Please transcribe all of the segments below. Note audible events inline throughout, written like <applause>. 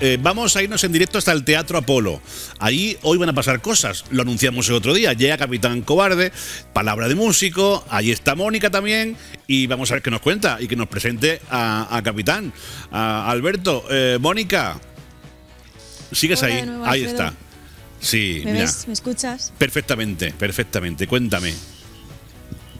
Eh, vamos a irnos en directo hasta el Teatro Apolo. Ahí hoy van a pasar cosas, lo anunciamos el otro día. Llega Capitán Cobarde, Palabra de Músico, ahí está Mónica también, y vamos a ver qué nos cuenta y que nos presente a, Capitán, a Alberto. Eh, Mónica, sigues ahí, ahí está. Sí, ¿Me escuchas? Perfectamente, perfectamente, cuéntame.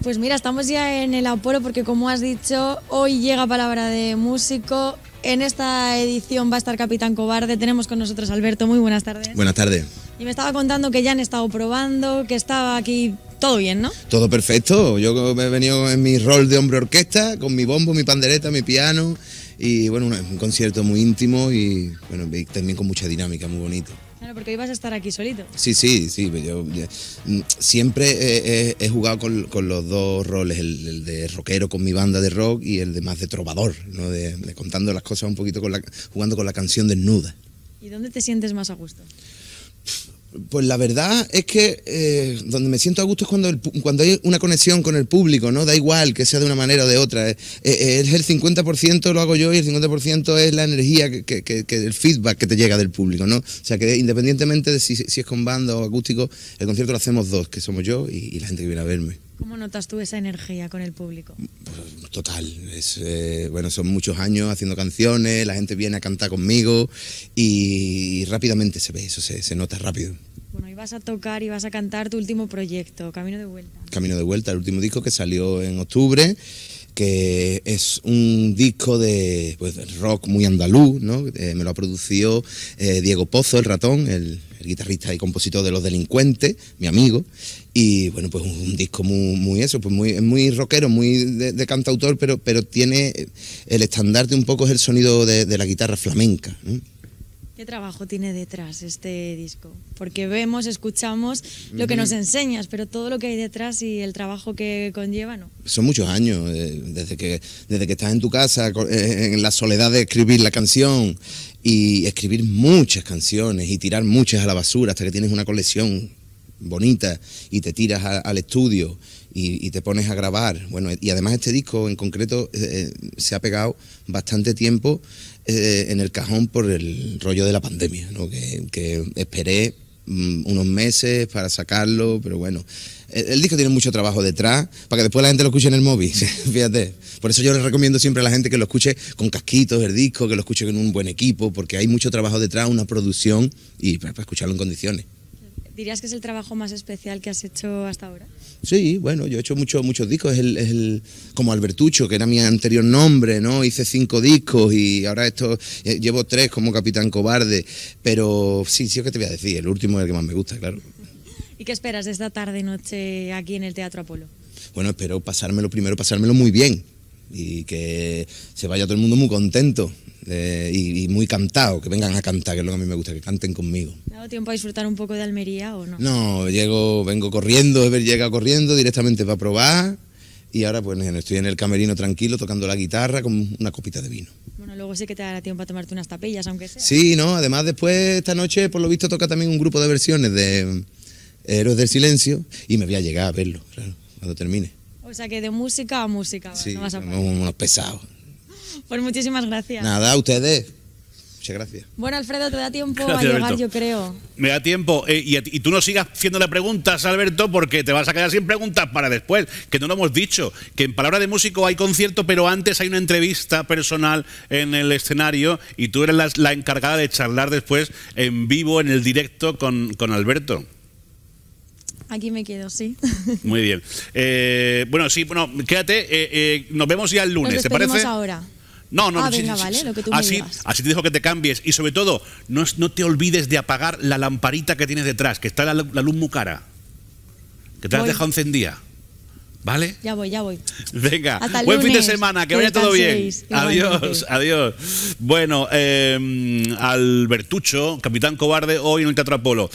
Pues mira, estamos ya en el Apolo porque como has dicho, hoy llega Palabra de Músico. En esta edición va a estar Capitán Cobarde. Tenemos con nosotros Alberto. Muy buenas tardes. Buenas tardes. Y me estaba contando que ya han estado probando, que estaba aquí todo bien, ¿no? Todo perfecto. Yo me he venido en mi rol de hombre orquesta, con mi bombo, mi pandereta, mi piano. Y bueno, un concierto muy íntimo y bueno, también con mucha dinámica, muy bonito porque ibas a estar aquí solito. Sí, sí, sí. Pues yo, mm, siempre he, jugado con, los dos roles, el, de rockero con mi banda de rock y el de más de trovador, ¿no? de, contando las cosas un poquito, con la, jugando con la canción desnuda. ¿Y dónde te sientes más a gusto? Pues la verdad es que eh, donde me siento a gusto es cuando, cuando hay una conexión con el público, ¿no? Da igual que sea de una manera o de otra. Eh, eh, es, el 50% lo hago yo y el 50% es la energía, que, el feedback que te llega del público, ¿no? O sea que independientemente de si, es con banda o acústico, el concierto lo hacemos dos, que somos yo y la gente que viene a verme. ¿Cómo notas tú esa energía con el público? Pues, total, es, eh, bueno, son muchos años haciendo canciones, la gente viene a cantar conmigo y, rápidamente se ve, eso se, nota rápido. Bueno, y vas a tocar y vas a cantar tu último proyecto, Camino de Vuelta. Camino de Vuelta, el último disco que salió en octubre, que es un disco de pues, rock muy andaluz, ¿no? Eh, me lo ha producido eh, Diego Pozo, el ratón, el, guitarrista y compositor de Los Delincuentes, mi amigo, y bueno, pues un, disco muy, eso, pues muy, muy rockero, muy de, cantautor, pero, pero tiene el estandarte un poco es el sonido de, la guitarra flamenca. ¿Qué trabajo tiene detrás este disco? Porque vemos, escuchamos lo que nos enseñas, pero todo lo que hay detrás y el trabajo que conlleva, ¿no? Son muchos años, eh, desde, que, desde que estás en tu casa, eh, en la soledad de escribir la canción y escribir muchas canciones y tirar muchas a la basura hasta que tienes una colección bonita y te tiras al estudio y, te pones a grabar. Bueno, y además este disco en concreto eh, eh, se ha pegado bastante tiempo eh, en el cajón por el rollo de la pandemia, que, esperé mm, unos meses para sacarlo, pero bueno. El, disco tiene mucho trabajo detrás para que después la gente lo escuche en el móvil, <laughs> fíjate. Por eso yo les recomiendo siempre a la gente que lo escuche con casquitos el disco, que lo escuche con un buen equipo, porque hay mucho trabajo detrás, una producción y pues, para escucharlo en condiciones. ¿Dirías que es el trabajo más especial que has hecho hasta ahora? Sí, bueno, yo he hecho muchos muchos discos, el, como Albertucho, que era mi anterior nombre, ¿no? Hice cinco discos y ahora esto eh, llevo tres como Capitán Cobarde, pero sí, sí es que te voy a decir, el último es el que más me gusta, claro. ¿Y qué esperas de esta tarde noche aquí en el Teatro Apolo? Bueno, espero pasármelo primero, pasármelo muy bien y que se vaya todo el mundo muy contento eh, y, muy cantado, que vengan a cantar, que es lo que a mí me gusta, que canten conmigo. ¿Te dado tiempo a disfrutar un poco de Almería o no? No, llego, vengo corriendo, Ever llega corriendo directamente para probar y ahora pues estoy en el camerino tranquilo tocando la guitarra con una copita de vino. Bueno, luego sí que te da tiempo a tomarte unas tapillas, aunque sea. Sí, no, además después esta noche por lo visto toca también un grupo de versiones de eh, Héroes del Silencio y me voy a llegar a verlo, claro, cuando termine. O sea que de música a música, no vas unos pesados. Pues muchísimas gracias. Nada, a ustedes. Muchas gracias. Bueno, Alfredo, te da tiempo a llegar, yo creo. Me da tiempo. Eh, y, tú no sigas haciendo las preguntas, Alberto, porque te vas a quedar sin preguntas para después, que no lo hemos dicho. Que en Palabra de Músico hay concierto, pero antes hay una entrevista personal en el escenario y tú eres la, encargada de charlar después en vivo, en el directo con, Alberto. Aquí me quedo, sí. Muy bien. Eh, bueno, sí, bueno, quédate. Eh, nos vemos ya el lunes, ¿te parece? ahora. No, no, así, así te dejo que te cambies. Y sobre todo, no, no te olvides de apagar la lamparita que tienes detrás, que está la, luz muy cara. Que te la has dejado encendida. ¿Vale? Ya voy, ya voy. Venga, buen fin de semana, que, vaya todo bien. Adiós, adiós. Bueno, eh, Albertucho, capitán cobarde, hoy en el Teatro Apolo.